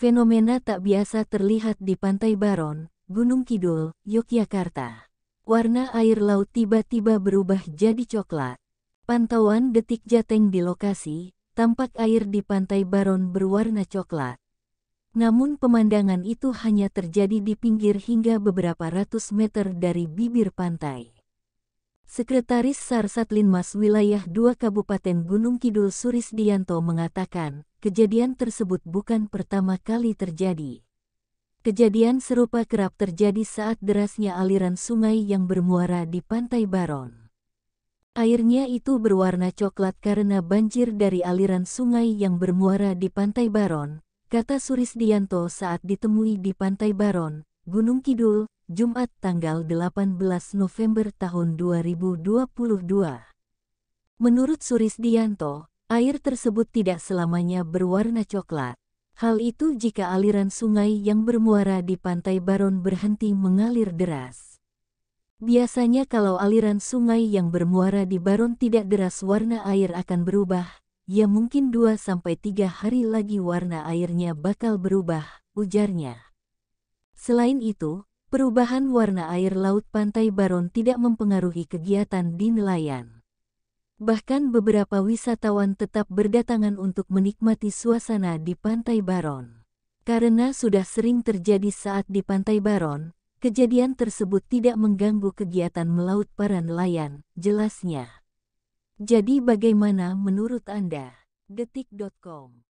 Fenomena tak biasa terlihat di Pantai Baron, Gunung Kidul, Yogyakarta. Warna air laut tiba-tiba berubah jadi coklat. Pantauan detik jateng di lokasi, tampak air di Pantai Baron berwarna coklat. Namun pemandangan itu hanya terjadi di pinggir hingga beberapa ratus meter dari bibir pantai. Sekretaris Sarsatlinmas Wilayah 2 Kabupaten Gunung Kidul Suris Dianto mengatakan, kejadian tersebut bukan pertama kali terjadi. Kejadian serupa kerap terjadi saat derasnya aliran sungai yang bermuara di Pantai Baron. Airnya itu berwarna coklat karena banjir dari aliran sungai yang bermuara di Pantai Baron, kata Suris Dianto saat ditemui di Pantai Baron, Gunung Kidul, Jumat tanggal 18 November tahun 2022. Menurut Dianto, air tersebut tidak selamanya berwarna coklat. Hal itu jika aliran sungai yang bermuara di Pantai Baron berhenti mengalir deras. Biasanya kalau aliran sungai yang bermuara di Baron tidak deras warna air akan berubah, ya mungkin 2-3 hari lagi warna airnya bakal berubah, ujarnya. Selain itu, perubahan warna air laut pantai Baron tidak mempengaruhi kegiatan di nelayan. Bahkan beberapa wisatawan tetap berdatangan untuk menikmati suasana di pantai Baron. Karena sudah sering terjadi saat di pantai Baron, kejadian tersebut tidak mengganggu kegiatan melaut para nelayan, jelasnya. Jadi bagaimana menurut Anda? Detik.com